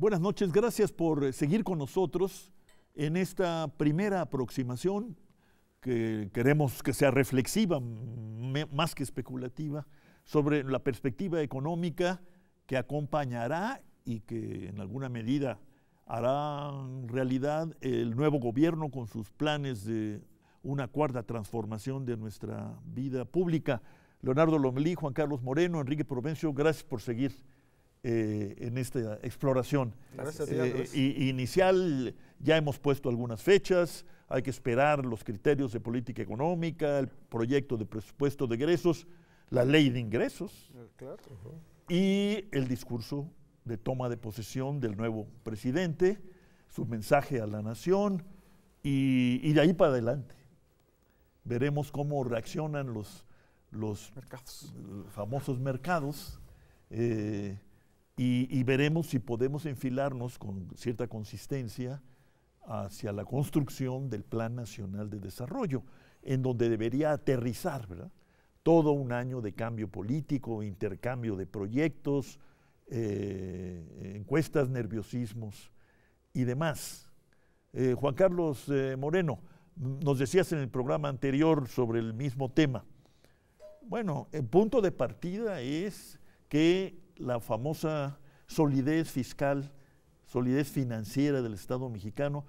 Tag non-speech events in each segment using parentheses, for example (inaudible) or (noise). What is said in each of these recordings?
Buenas noches, gracias por eh, seguir con nosotros en esta primera aproximación que queremos que sea reflexiva, más que especulativa, sobre la perspectiva económica que acompañará y que en alguna medida hará realidad el nuevo gobierno con sus planes de una cuarta transformación de nuestra vida pública. Leonardo Lomelí, Juan Carlos Moreno, Enrique Provencio, gracias por seguir eh, en esta exploración eh, eh, inicial. Ya hemos puesto algunas fechas, hay que esperar los criterios de política económica, el proyecto de presupuesto de egresos, la ley de ingresos y el discurso de toma de posesión del nuevo presidente, su mensaje a la nación y, de ahí para adelante. Veremos cómo reaccionan los, los famosos mercados y, veremos si podemos enfilarnos con cierta consistencia hacia la construcción del Plan Nacional de Desarrollo, en donde debería aterrizar todo un año de cambio político, intercambio de proyectos, eh, encuestas, nerviosismos y demás. Eh, Juan Carlos eh, Moreno, nos decías en el programa anterior sobre el mismo tema. Bueno, el punto de partida es que la famosa solidez fiscal, solidez financiera del Estado mexicano,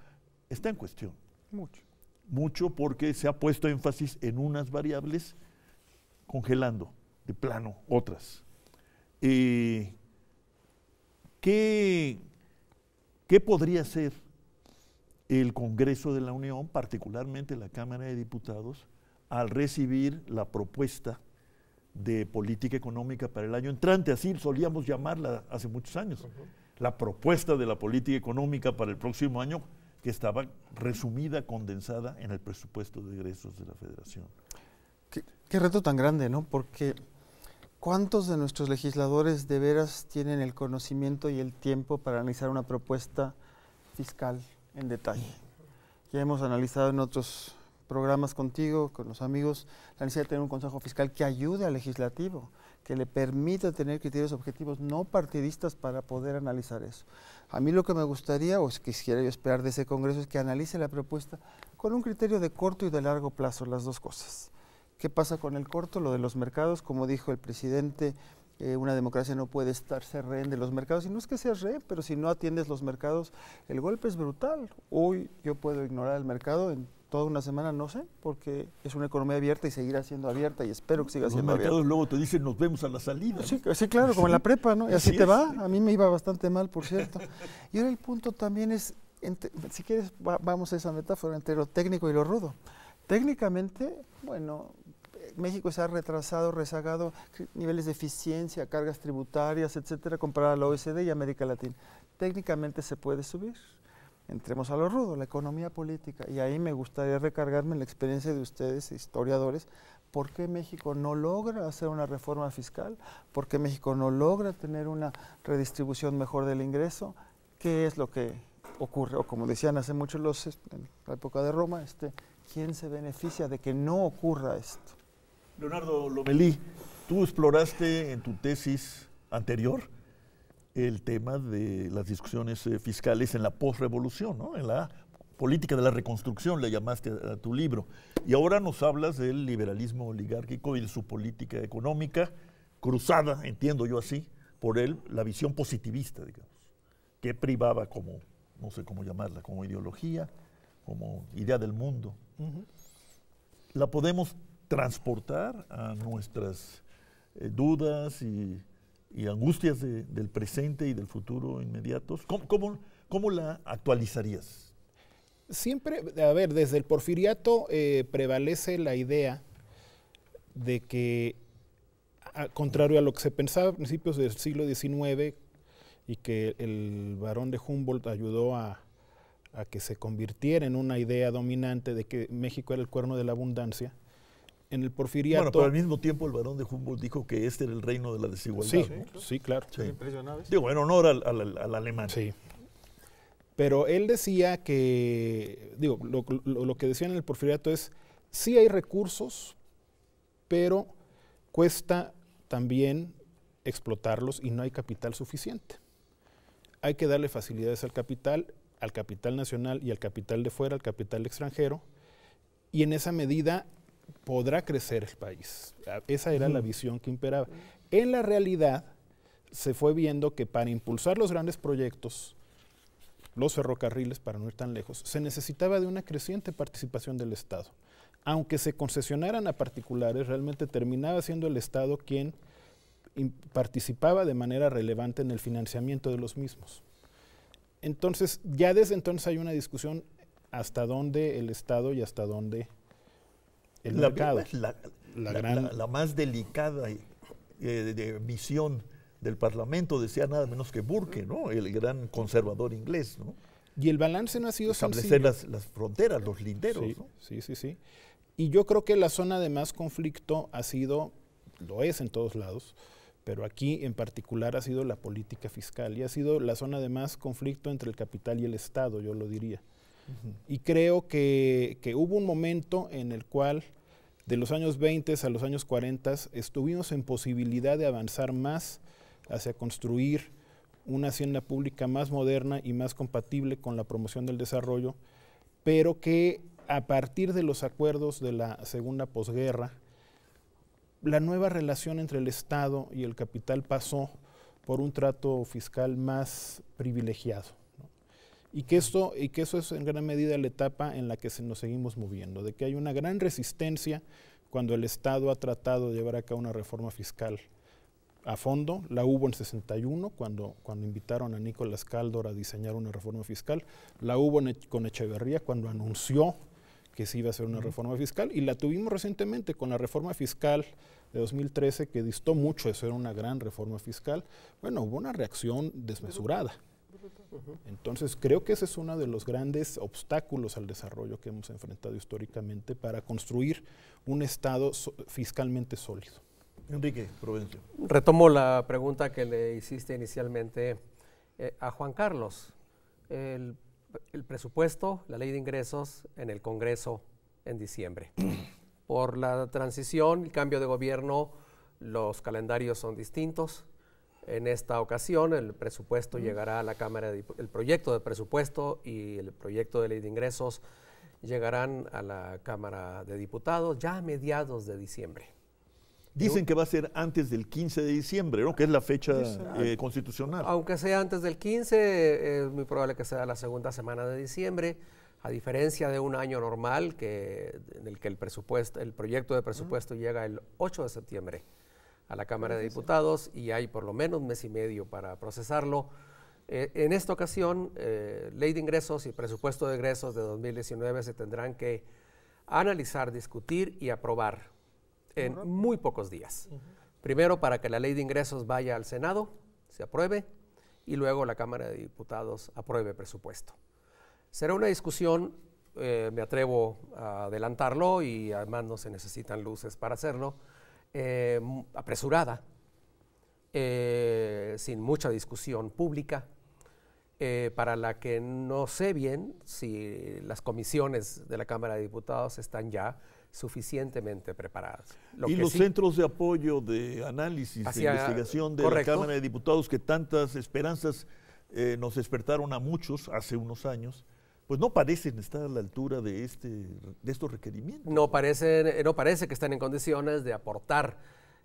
está en cuestión. Mucho. Mucho porque se ha puesto énfasis en unas variables congelando de plano otras. Eh, ¿qué, ¿Qué podría hacer el Congreso de la Unión, particularmente la Cámara de Diputados, al recibir la propuesta de política económica para el año entrante, así solíamos llamarla hace muchos años. La propuesta de la política económica para el próximo año que estaba resumida, condensada en el presupuesto de ingresos de la federación. Qué, qué reto tan grande, ¿no? Porque ¿cuántos de nuestros legisladores de veras tienen el conocimiento y el tiempo para analizar una propuesta fiscal en detalle? Ya hemos analizado en otros programas contigo, con los amigos, la necesidad de tener un Consejo Fiscal que ayude al legislativo, que le permita tener criterios objetivos no partidistas para poder analizar eso. A mí lo que me gustaría, o quisiera yo esperar de ese Congreso, es que analice la propuesta con un criterio de corto y de largo plazo, las dos cosas. ¿Qué pasa con el corto? Lo de los mercados, como dijo el presidente, eh, una democracia no puede estarse rehén de los mercados. Y no es que seas rehén, pero si no atiendes los mercados, el golpe es brutal. Hoy yo puedo ignorar el mercado en toda una semana, no sé, porque es una economía abierta y seguirá siendo abierta y espero que siga siendo abierta. Los mercados luego te dicen nos vemos a la salida. Sí, claro, como en la (laughs) prepa, ¿no? Y así, te va. A mí me iba bastante mal, por cierto. y ahora el punto también es, si quieres, vamos a esa metáfora entre lo técnico y lo rudo. Técnicamente, bueno, México se ha retrasado, rezagado niveles de eficiencia, cargas tributarias, etcétera, comparado a la OECD y América Latina. Técnicamente se puede subir entremos a lo rudo, la economía política. Y ahí me gustaría recargarme en la experiencia de ustedes, historiadores, por qué México no logra hacer una reforma fiscal, por qué México no logra tener una redistribución mejor del ingreso, qué es lo que ocurre, o como decían hace mucho los, en la época de Roma, este, quién se beneficia de que no ocurra esto. Leonardo Lomelí, tú exploraste en tu tesis anterior el tema de las discusiones eh, fiscales en la posrevolución, ¿no? en la política de la reconstrucción, le llamaste a, tu libro. Y ahora nos hablas del liberalismo oligárquico y de su política económica, cruzada, entiendo yo así, por él, la visión positivista, digamos, que privaba como, no sé cómo llamarla, como ideología, como idea del mundo. La podemos transportar a nuestras eh, dudas y y angustias del presente y del futuro inmediatos, ¿cómo, cómo, la actualizarías? Siempre, a ver, desde el porfiriato eh, prevalece la idea de que, contrario a lo que se pensaba a principios del siglo XIX y que el varón de Humboldt ayudó a que se convirtiera en una idea dominante de que México era el cuerno de la abundancia, en el porfiriato. Bueno, pero al mismo tiempo el varón de Humboldt dijo que este era el reino de la desigualdad. Sí, sí, claro. Digo, en honor al, alemán. Sí. Pero él decía que, digo, lo, que decía en el porfiriato es, sí hay recursos, pero cuesta también explotarlos y no hay capital suficiente. Hay que darle facilidades al capital, al capital nacional y al capital de fuera, al capital extranjero, y en esa medida podrá crecer el país. Ah, esa era la visión que imperaba. En la realidad, se fue viendo que para impulsar los grandes proyectos, los ferrocarriles, para no ir tan lejos, se necesitaba de una creciente participación del Estado. Aunque se concesionaran a particulares, realmente terminaba siendo el Estado quien participaba de manera relevante en el financiamiento de los mismos. Entonces, ya desde entonces hay una discusión hasta dónde el Estado y hasta dónde la más delicada eh, eh, de misión del Parlamento, decía nada menos que Burke, ¿no? el gran conservador inglés. ¿no? Y el balance no ha sido Establecer las, fronteras, los linderos. ¿no? sí, sí, sí. Y yo creo que la zona de más conflicto ha sido, lo es en todos lados, pero aquí en particular ha sido la política fiscal y ha sido la zona de más conflicto entre el capital y el Estado, yo lo diría. Y creo que, que, hubo un momento en el cual de los años 20 a los años 40 estuvimos en posibilidad de avanzar más hacia construir una hacienda pública más moderna y más compatible con la promoción del desarrollo, pero que a partir de los acuerdos de la segunda posguerra, la nueva relación entre el Estado y el capital pasó por un trato fiscal más privilegiado y que, esto, y que eso es en gran medida la etapa en la que se nos seguimos moviendo, de que hay una gran resistencia cuando el Estado ha tratado de llevar a cabo una reforma fiscal a fondo. La hubo en 61, cuando, invitaron a Nicolás Caldor a diseñar una reforma fiscal. La hubo con Echeverría, cuando anunció que se iba a hacer una reforma fiscal. Y la tuvimos recientemente con la reforma fiscal de 2013, que distó mucho eso era una gran reforma fiscal. Bueno, hubo una reacción desmesurada. Entonces, creo que ese es uno de los grandes obstáculos al desarrollo que hemos enfrentado históricamente para construir un Estado fiscalmente sólido. Enrique Provencio. Retomo la pregunta que le hiciste inicialmente eh, a Juan Carlos. El, el presupuesto, la ley de ingresos en el Congreso en diciembre. Por la transición, el cambio de gobierno, los calendarios son distintos. En esta ocasión, el presupuesto llegará a la Cámara, de, el proyecto de presupuesto y el proyecto de ley de ingresos llegarán a la Cámara de Diputados ya a mediados de diciembre. Dicen que va a ser antes del 15 de diciembre, ¿no? Que es la fecha eh, constitucional. Aunque sea antes del 15, es muy probable que sea la segunda semana de diciembre. A diferencia de un año normal, que, en el que el, presupuesto, el proyecto de presupuesto llega el 8 de septiembre a la Cámara de Diputados y hay por lo menos un mes y medio para procesarlo. Eh, en esta ocasión, eh, ley de ingresos y presupuesto de egresos de 2019 se tendrán que analizar, discutir y aprobar en muy pocos días. Primero para que la ley de ingresos vaya al Senado, se apruebe, y luego la Cámara de Diputados apruebe presupuesto. Será una discusión, eh, me atrevo a adelantarlo y además no se necesitan luces para hacerlo eh, apresurada, eh, sin mucha discusión pública, eh, para la que no sé bien si las comisiones de la Cámara de Diputados están ya suficientemente preparadas. y los centros de apoyo, de análisis, de investigación de la Cámara de Diputados que tantas esperanzas nos despertaron a muchos hace unos años, pues no parecen estar a la altura de, este, de estos requerimientos. No, no eh, parece que están en condiciones de aportar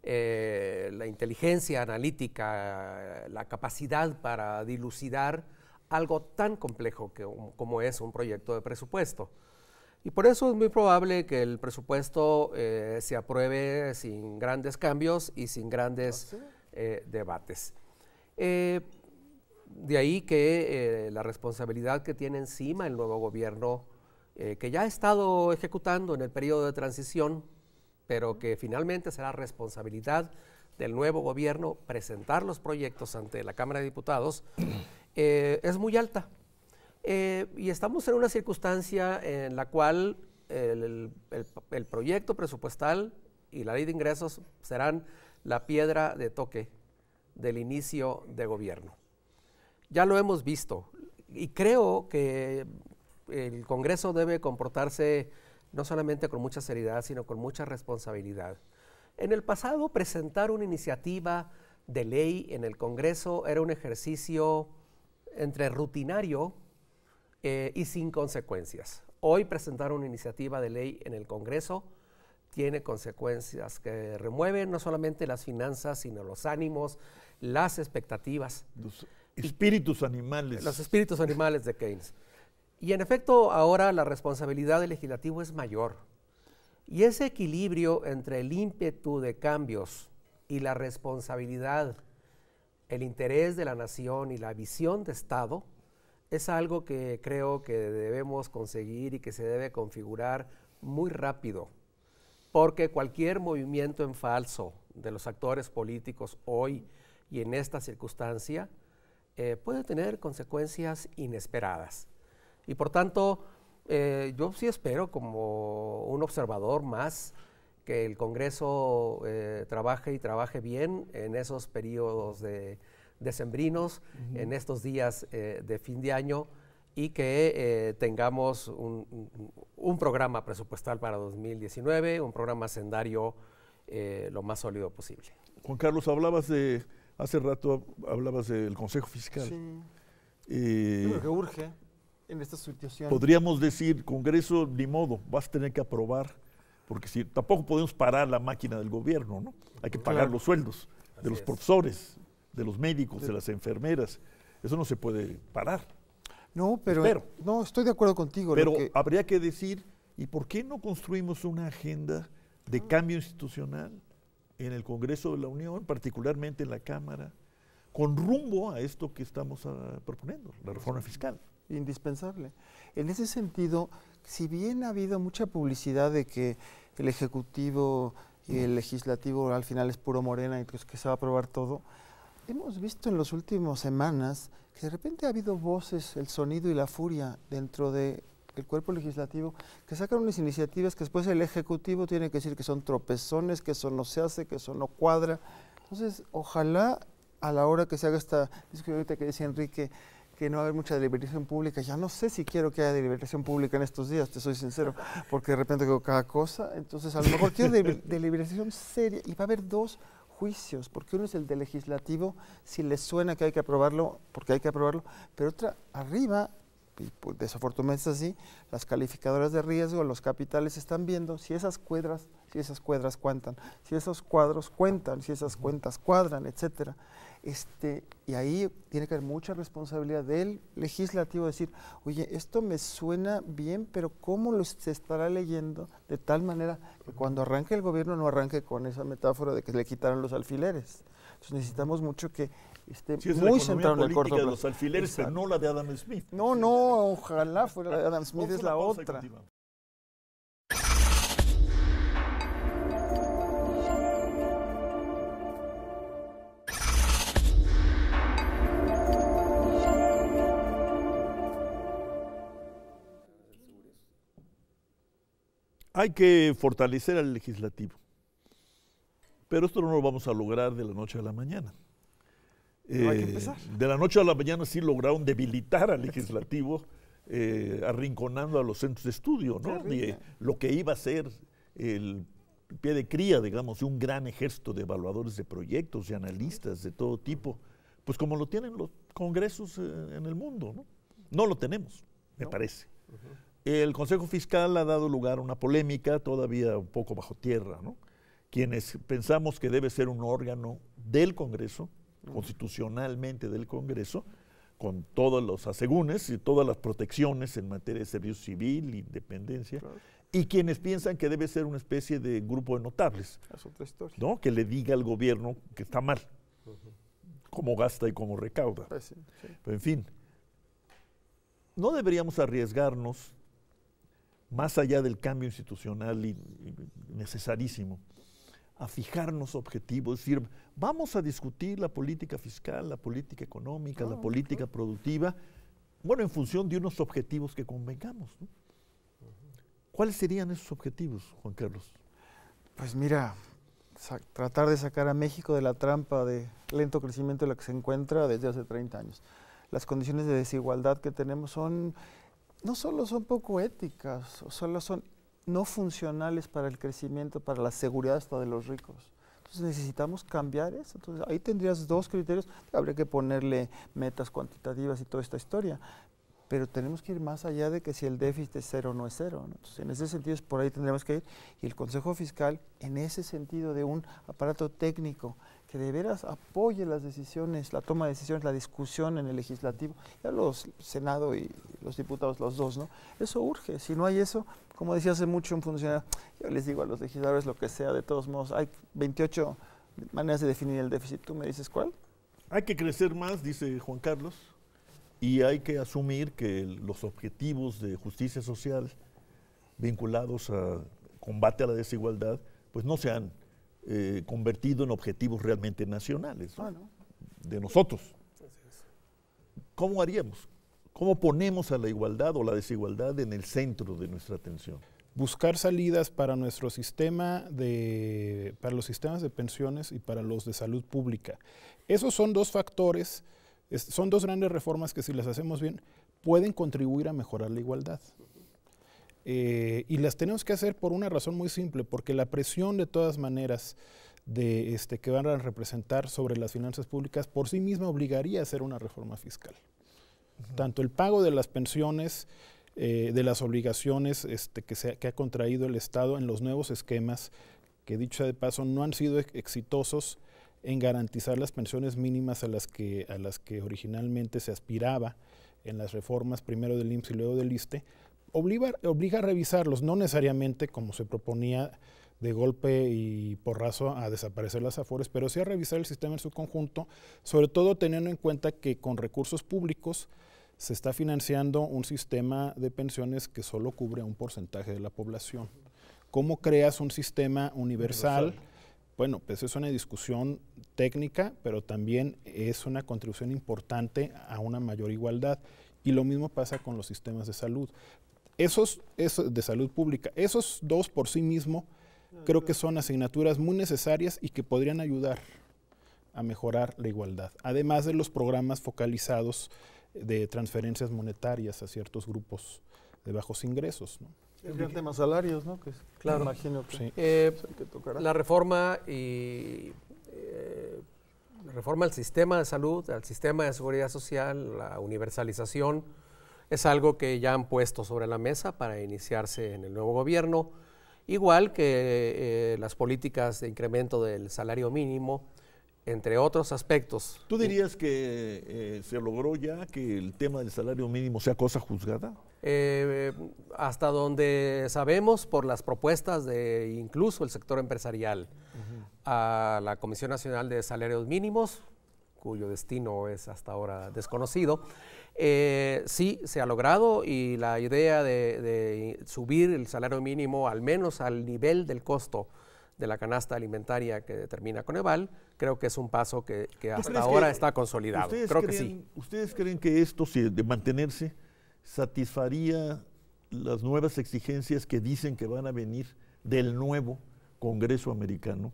eh, la inteligencia analítica, la capacidad para dilucidar algo tan complejo como es un proyecto de presupuesto. Y por eso es muy probable que el presupuesto eh, se apruebe sin grandes cambios y sin grandes ah, debates. De ahí que eh, la responsabilidad que tiene encima el nuevo gobierno, eh, que ya ha estado ejecutando en el periodo de transición, pero que finalmente será responsabilidad del nuevo gobierno presentar los proyectos ante la Cámara de Diputados, eh, es muy alta. y estamos en una circunstancia en la cual el proyecto presupuestal y la ley de ingresos serán la piedra de toque del inicio de gobierno ya lo hemos visto y creo que el Congreso debe comportarse no solamente con mucha seriedad, sino con mucha responsabilidad. En el pasado, presentar una iniciativa de ley en el Congreso era un ejercicio entre rutinario eh, y sin consecuencias. Hoy presentar una iniciativa de ley en el Congreso tiene consecuencias que remueven no solamente las finanzas, sino los ánimos, las expectativas. Espíritus animales. Los espíritus animales de Keynes. Y en efecto, ahora la responsabilidad del legislativo es mayor. Y ese equilibrio entre el ímpetu de cambios y la responsabilidad, el interés de la nación y la visión de Estado, es algo que creo que debemos conseguir y que se debe configurar muy rápido. Porque cualquier movimiento en falso de los actores políticos hoy y en esta circunstancia, eh, puede tener consecuencias inesperadas. Y por tanto, eh, yo sí espero como un observador más que el Congreso eh, trabaje y trabaje bien en esos periodos de decembrinos, en estos días de fin de año y que tengamos un, programa presupuestal para 2019, un programa sendario lo más sólido posible. Juan Carlos, hablabas de Hace rato hablabas del Consejo Fiscal. Sí. Eh, que urge en esta situación. Podríamos decir, Congreso, ni modo, vas a tener que aprobar, porque si, tampoco podemos parar la máquina del gobierno, ¿no? Hay que pagar los sueldos de los profesores, de los médicos, de, las enfermeras. Eso no se puede parar. No, pero no estoy de acuerdo contigo. Pero habría que decir, ¿y por qué no construimos una agenda de ah. cambio institucional? en el Congreso de la Unión, particularmente en la Cámara, con rumbo a esto que estamos ah, proponiendo, la reforma fiscal. Indispensable. En ese sentido, si bien ha habido mucha publicidad de que el Ejecutivo y el Legislativo al final es puro morena y pues que se va a aprobar todo, hemos visto en las últimas semanas que de repente ha habido voces, el sonido y la furia dentro de el cuerpo legislativo, que sacan unas iniciativas que después el Ejecutivo tiene que decir que son tropezones, que eso no se hace, que eso no cuadra. Entonces, ojalá a la hora que se haga esta discusión que decía Enrique, que no va haber mucha deliberación pública. Ya no sé si quiero que haya deliberación pública en estos días, te soy sincero, porque de repente digo cada cosa. Entonces, a lo mejor quiero (laughs) deliberación seria y va a haber dos juicios, porque uno es el de legislativo, si le suena que hay que aprobarlo, porque hay que aprobarlo, pero otra, arriba y pues, desafortunadamente es así, las calificadoras de riesgo, los capitales están viendo si esas cuadras, si esas cuadras cuentan, si esos cuadros cuentan, si esas cuentas cuadran, etcétera. Este, y ahí tiene que haber mucha responsabilidad del legislativo decir, oye, esto me suena bien, pero ¿cómo lo se estará leyendo de tal manera que cuando arranque el gobierno no arranque con esa metáfora de que le quitaran los alfileres? Entonces necesitamos mucho que este, es muy central en el corto plazo. de los alfileres, no la de Adam Smith. No, no, ojalá fuera la de Adam Smith, es la otra. Hay que fortalecer al legislativo. Pero esto no lo vamos a lograr de la noche a la mañana. Eh, de la noche a la mañana sí lograron debilitar al legislativo, eh, arrinconando a los centros de estudio, ¿no? lo que iba a ser el pie de cría, digamos, de un gran ejército de evaluadores de proyectos, de analistas de todo tipo, pues como lo tienen los congresos eh, en el mundo, ¿no? No lo tenemos, me parece. El Consejo Fiscal ha dado lugar a una polémica todavía un poco bajo tierra, ¿no? Quienes pensamos que debe ser un órgano del Congreso, constitucionalmente del Congreso, con todos los asegúnes y todas las protecciones en materia de servicio civil, independencia, y quienes piensan que debe ser una especie de grupo de notables, ¿no? que le diga al gobierno que está mal, cómo gasta y cómo recauda. Pues en fin, no deberíamos arriesgarnos más allá del cambio institucional necesarísimo a fijarnos objetivos, es decir, vamos a discutir la política fiscal, la política económica, la ah, política productiva, bueno, en función de unos objetivos que convengamos. ¿Cuáles serían esos objetivos, Juan Carlos? Pues mira, tratar de sacar a México de la trampa de lento crecimiento en la que se encuentra desde hace 30 años. Las condiciones de desigualdad que tenemos son, no solo son poco éticas, solo son no funcionales para el crecimiento, para la seguridad hasta de los ricos. Entonces necesitamos cambiar eso. Entonces ahí tendrías dos criterios, habría que ponerle metas cuantitativas y toda esta historia. Pero tenemos que ir más allá de que si el déficit es cero o no es cero. Entonces, en ese sentido, es por ahí tendríamos que ir. Y el Consejo Fiscal, en ese sentido de un aparato técnico que de veras apoye las decisiones, la toma de decisiones, la discusión en el legislativo, ya los Senado y los diputados, los dos, ¿no? Eso urge, si no hay eso, como decía hace mucho un funcionario, yo les digo a los legisladores lo que sea, de todos modos, hay 28 maneras de definir el déficit, ¿tú me dices cuál? Hay que crecer más, dice Juan Carlos, y hay que asumir que los objetivos de justicia social vinculados a combate a la desigualdad, pues no sean... Eh, convertido en objetivos realmente nacionales ah, de nosotros. ¿Cómo haríamos? ¿Cómo ponemos a la igualdad o la desigualdad en el centro de nuestra atención? Buscar salidas para nuestro sistema de, para los sistemas de pensiones y para los de salud pública. Esos son dos factores, son dos grandes reformas que si las hacemos bien pueden contribuir a mejorar la igualdad. Eh, y las tenemos que hacer por una razón muy simple, porque la presión de todas maneras de, este, que van a representar sobre las finanzas públicas por sí misma obligaría a hacer una reforma fiscal. Tanto el pago de las pensiones, eh, de las obligaciones este, que, ha contraído el Estado en los nuevos esquemas, que dicho de paso no han sido exitosos en garantizar las pensiones mínimas a las que, a las que originalmente se aspiraba en las reformas primero del IMSS y luego del ISTE, obliga, a revisarlos, no necesariamente como se proponía de golpe y porrazo a desaparecer las afores, pero sí a revisar el sistema en su conjunto, sobre todo teniendo en cuenta que con recursos públicos se está financiando un sistema de pensiones que solo cubre un porcentaje de la población. ¿Cómo creas un sistema universal? universal. Bueno, pues es una discusión técnica, pero también es una contribución importante a una mayor igualdad. Y lo mismo pasa con los sistemas de salud. Esos, de salud pública, esos dos por sí mismo creo que son asignaturas muy necesarias y que podrían ayudar a mejorar la igualdad, además de los programas focalizados de transferencias monetarias a ciertos grupos de bajos ingresos. El tema salarios, ¿no? claro. imagino eh, La reforma y eh, reforma al sistema de salud, al sistema de seguridad social, la universalización es algo que ya han puesto sobre la mesa para iniciarse en el nuevo gobierno, igual que eh, las políticas de incremento del salario mínimo, entre otros aspectos. ¿Tú dirías que eh, se logró ya que el tema del salario mínimo sea cosa juzgada? Eh, hasta donde sabemos por las propuestas de incluso el sector empresarial a la Comisión Nacional de Salarios Mínimos, cuyo destino es hasta ahora desconocido, eh, sí, se ha logrado y la idea de, subir el salario mínimo al menos al nivel del costo de la canasta alimentaria que determina Coneval, creo que es un paso que, hasta ahora está consolidado. Creo que sí. ¿Ustedes creen que esto, de mantenerse, satisfaría las nuevas exigencias que dicen que van a venir del nuevo Congreso americano?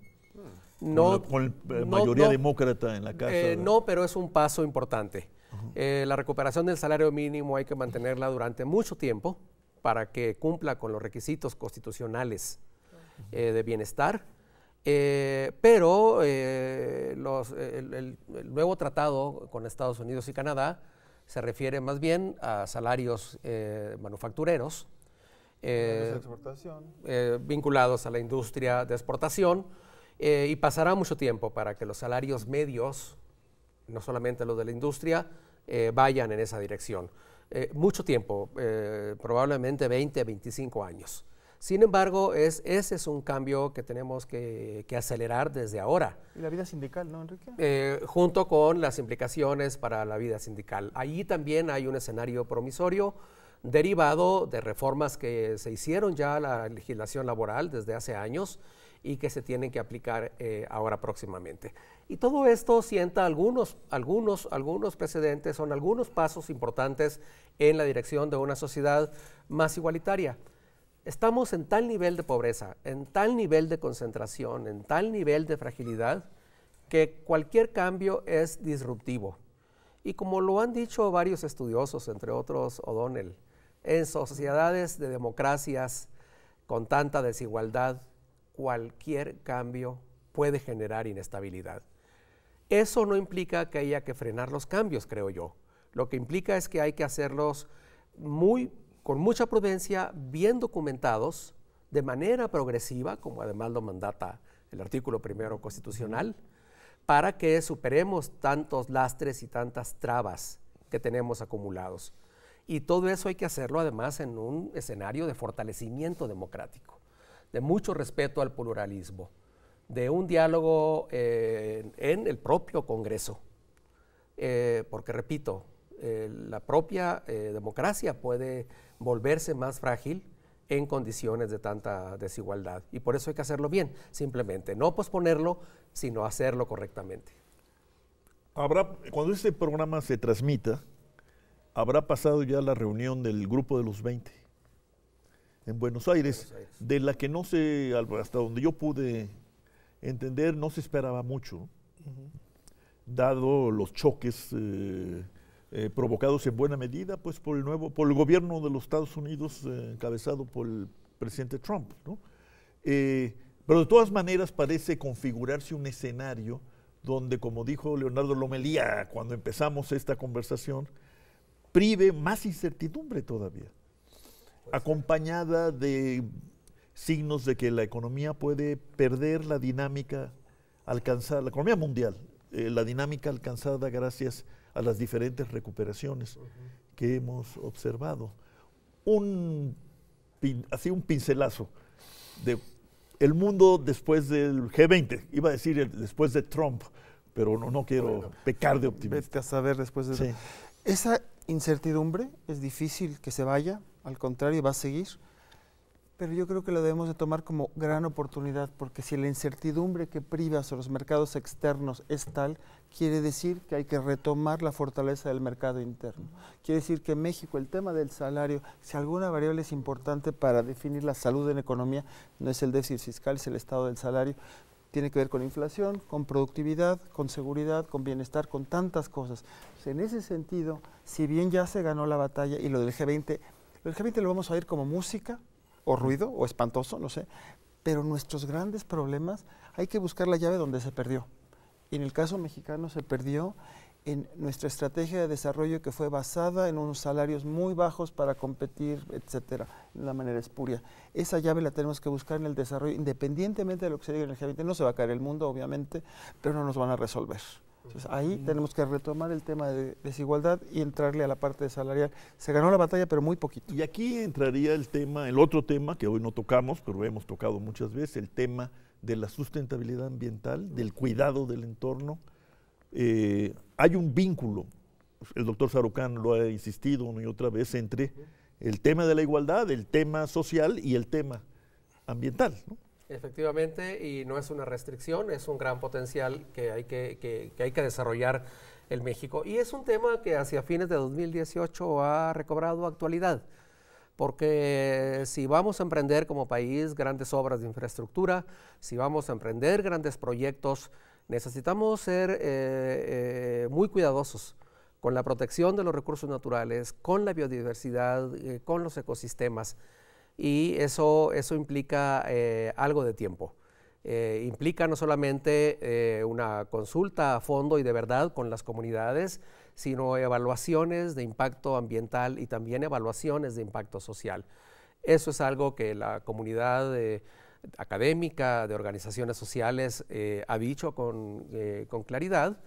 No, con, la, eh, mayoría demócrata en la casa. Eh, no, pero es un paso importante. Eh, la recuperación del salario mínimo hay que mantenerla durante mucho tiempo para que cumpla con los requisitos constitucionales eh, de bienestar. Eh, pero el, nuevo tratado con Estados Unidos y Canadá se refiere más bien a salarios manufactureros vinculados a la industria de exportación y pasará mucho tiempo para que los salarios medios no solamente los de la industria, eh, vayan en esa dirección. Eh, mucho tiempo, eh, probablemente 20, 25 años. Sin embargo, ese es un cambio que tenemos que, acelerar desde ahora. Y la vida sindical, ¿no, Enrique? junto con las implicaciones para la vida sindical. Allí también hay un escenario promisorio derivado de reformas que se hicieron ya a la legislación laboral desde hace años y que se tienen que aplicar ahora próximamente. Y todo esto sienta algunos, algunos, algunos precedentes, son algunos pasos importantes en la dirección de una sociedad más igualitaria. Estamos en tal nivel de pobreza, en tal nivel de concentración, en tal nivel de fragilidad, que cualquier cambio es disruptivo. Y como lo han dicho varios estudiosos, entre otros O'Donnell, en sociedades de democracias con tanta desigualdad, cualquier cambio puede generar inestabilidad. Eso no implica que haya que frenar los cambios, creo yo. Lo que implica es que hay que hacerlos muy, con mucha prudencia, bien documentados, de manera progresiva, como además lo mandata el artículo primero constitucional, para que superemos tantos lastres y tantas trabas que tenemos acumulados. Y todo eso hay que hacerlo además en un escenario de fortalecimiento democrático, de mucho respeto al pluralismo de un diálogo eh, en el propio Congreso. Eh, porque, repito, eh, la propia democracia puede volverse más frágil en condiciones de tanta desigualdad. Y por eso hay que hacerlo bien, simplemente, no posponerlo, sino hacerlo correctamente. Habrá, cuando este programa se transmita, habrá pasado ya la reunión del Grupo de los 20 en Buenos Aires, Buenos Aires. de la que no sé, hasta donde yo pude entender no se esperaba mucho, dado los choques eh, eh, provocados en buena medida pues, por, el nuevo, por el gobierno de los Estados Unidos eh, encabezado por el presidente Trump. pero de todas maneras parece configurarse un escenario donde, como dijo Leonardo Lomelía cuando empezamos esta conversación, prive más incertidumbre todavía, pues acompañada de signos de que la economía puede perder la dinámica alcanzada, la economía mundial, eh, la dinámica alcanzada gracias a las diferentes recuperaciones que hemos observado. Un, así un pincelazo de el mundo después del G20, iba a decir después de Trump, pero no, no quiero pecar de optimismo. Vete a saber después de Esa incertidumbre es difícil que se vaya, al contrario, va a seguir. Pero yo creo que lo debemos de tomar como gran oportunidad, porque si la incertidumbre que priva a los mercados externos es tal, quiere decir que hay que retomar la fortaleza del mercado interno. Quiere decir que México, el tema del salario, si alguna variable es importante para definir la salud en economía, no es el déficit fiscal, es el estado del salario, tiene que ver con inflación, con productividad, con seguridad, con bienestar, con tantas cosas. Pues, en ese sentido, si bien ya se ganó la batalla y lo del G20, lo del G20 lo vamos a oír como música, o ruido o espantoso, no sé. Pero nuestros grandes problemas hay que buscar la llave donde se perdió. Y en el caso mexicano se perdió en nuestra estrategia de desarrollo que fue basada en unos salarios muy bajos para competir, etcétera, de una manera espuria. Esa llave la tenemos que buscar en el desarrollo, independientemente de lo que se diga en el G20. No se va a caer el mundo, obviamente, pero no nos van a resolver ahí tenemos que retomar el tema de desigualdad y entrarle a la parte salarial. Se ganó la batalla, pero muy poquito. Y aquí entraría el tema, el otro tema que hoy no tocamos, pero lo hemos tocado muchas veces, el tema de la sustentabilidad ambiental, del cuidado del entorno. Eh, hay un vínculo, el doctor Sarucán lo ha insistido una y otra vez, entre el tema de la igualdad, el tema social y el tema ambiental. Efectivamente, y no es una restricción, es un gran potencial que hay que, hay que desarrollar en México. Y es un tema que hacia fines de 2018 ha recobrado actualidad, porque si vamos a emprender como país grandes obras de infraestructura, si vamos a emprender grandes proyectos, necesitamos ser eh, eh, muy cuidadosos con la protección de los recursos naturales, con la biodiversidad, eh, con los ecosistemas y eso, eso implica eh, algo de tiempo. Eh, implica no solamente eh, una consulta a fondo y de verdad con las comunidades, sino evaluaciones de impacto ambiental y también evaluaciones de impacto social. Eso es algo que la comunidad académica, de organizaciones sociales, ha dicho con, con claridad,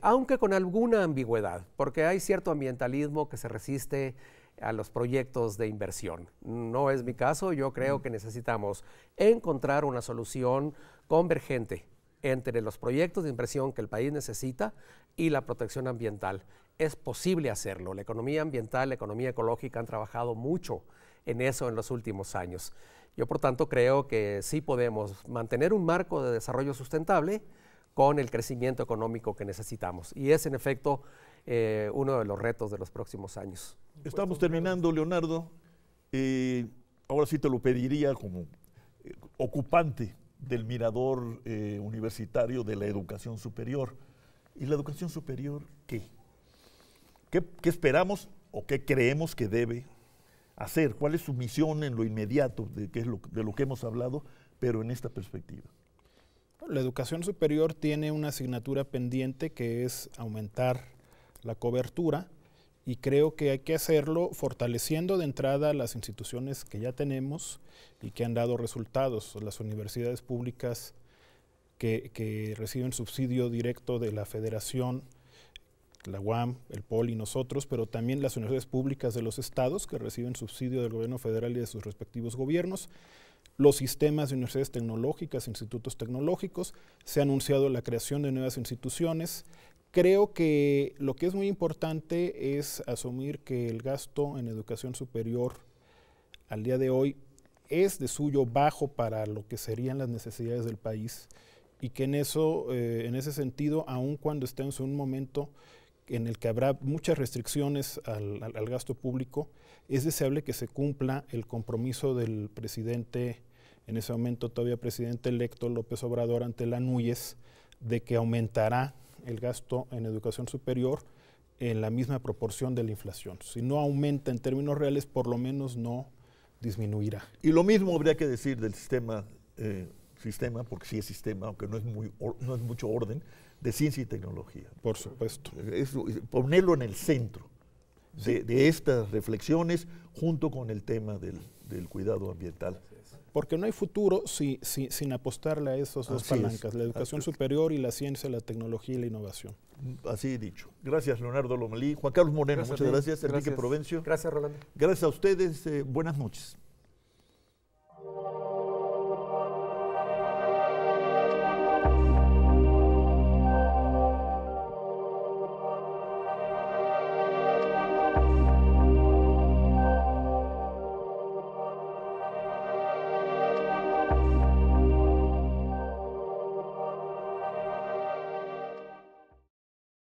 aunque con alguna ambigüedad, porque hay cierto ambientalismo que se resiste a los proyectos de inversión. No es mi caso, yo creo mm. que necesitamos encontrar una solución convergente entre los proyectos de inversión que el país necesita y la protección ambiental. Es posible hacerlo. La economía ambiental, la economía ecológica han trabajado mucho en eso en los últimos años. Yo, por tanto, creo que sí podemos mantener un marco de desarrollo sustentable, con el crecimiento económico que necesitamos. Y es, en efecto, eh, uno de los retos de los próximos años. Estamos terminando, Leonardo. ahora sí te lo pediría como eh, ocupante del mirador eh, universitario de la educación superior. ¿Y la educación superior qué? ¿Qué, esperamos o qué creemos que debe hacer? ¿Cuál es su misión en lo inmediato, de, es de lo que hemos hablado, pero en esta perspectiva? La educación superior tiene una asignatura pendiente que es aumentar la cobertura y creo que hay que hacerlo fortaleciendo de entrada las instituciones que ya tenemos y que han dado resultados, las universidades públicas que, reciben subsidio directo de la federación, la UAM, el POL y nosotros, pero también las universidades públicas de los estados que reciben subsidio del gobierno federal y de sus respectivos gobiernos los sistemas de universidades tecnológicas, institutos tecnológicos, se ha anunciado la creación de nuevas instituciones. Creo que lo que es muy importante es asumir que el gasto en educación superior al día de hoy es de suyo bajo para lo que serían las necesidades del país y que en eso, eh, en ese sentido, aun cuando estemos en un momento en el que habrá muchas restricciones al gasto público, es deseable que se cumpla el compromiso del presidente en ese momento todavía presidente electo López Obrador ante la Núñez, de que aumentará el gasto en educación superior en la misma proporción de la inflación. Si no aumenta en términos reales, por lo menos no disminuirá. Y lo mismo habría que decir del sistema, eh, sistema porque sí es sistema, aunque no es, muy no es mucho orden, de ciencia y tecnología. Por supuesto. Es, ponerlo en el centro de estas reflexiones junto con el tema del, del cuidado ambiental. Porque no hay futuro si, sin apostarle a esas dos palancas, la educación superior y la ciencia, la tecnología y la innovación. Así dicho. Gracias, Leonardo Lomelí. Juan Carlos Moreno, muchas gracias. Enrique Provencio. Gracias, Rolando. Gracias a ustedes. Eh, buenas noches.